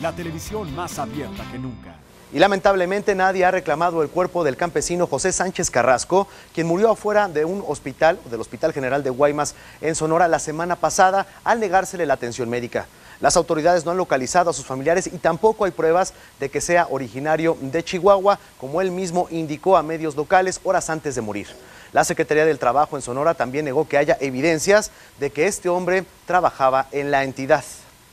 la televisión más abierta que nunca. Y lamentablemente nadie ha reclamado el cuerpo del campesino José Sánchez Carrasco, quien murió afuera de un hospital, del Hospital General de Guaymas, en Sonora la semana pasada, al negársele la atención médica. Las autoridades no han localizado a sus familiares y tampoco hay pruebas de que sea originario de Chihuahua, como él mismo indicó a medios locales horas antes de morir. La Secretaría del Trabajo en Sonora también negó que haya evidencias de que este hombre trabajaba en la entidad.